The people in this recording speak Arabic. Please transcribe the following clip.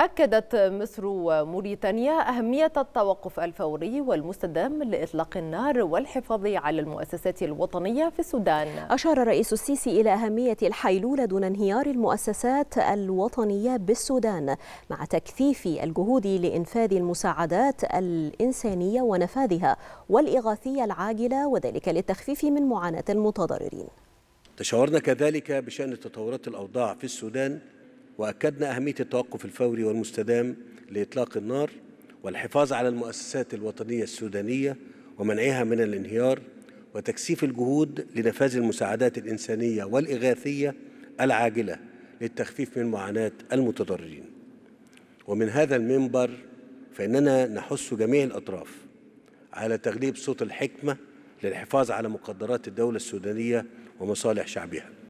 أكدت مصر وموريتانيا أهمية التوقف الفوري والمستدام لإطلاق النار والحفاظ على المؤسسات الوطنية في السودان أشار رئيس السيسي إلى أهمية الحيلولة دون انهيار المؤسسات الوطنية بالسودان مع تكثيف الجهود لإنفاذ المساعدات الإنسانية ونفاذها والإغاثية العاجلة وذلك للتخفيف من معاناة المتضررين تشاورنا كذلك بشأن تطورات الأوضاع في السودان وأكدنا أهمية التوقف الفوري والمستدام لإطلاق النار والحفاظ على المؤسسات الوطنية السودانية ومنعها من الانهيار وتكثيف الجهود لنفاذ المساعدات الإنسانية والإغاثية العاجلة للتخفيف من معاناة المتضررين ومن هذا المنبر فإننا نحث جميع الأطراف على تغليب صوت الحكمة للحفاظ على مقدرات الدولة السودانية ومصالح شعبها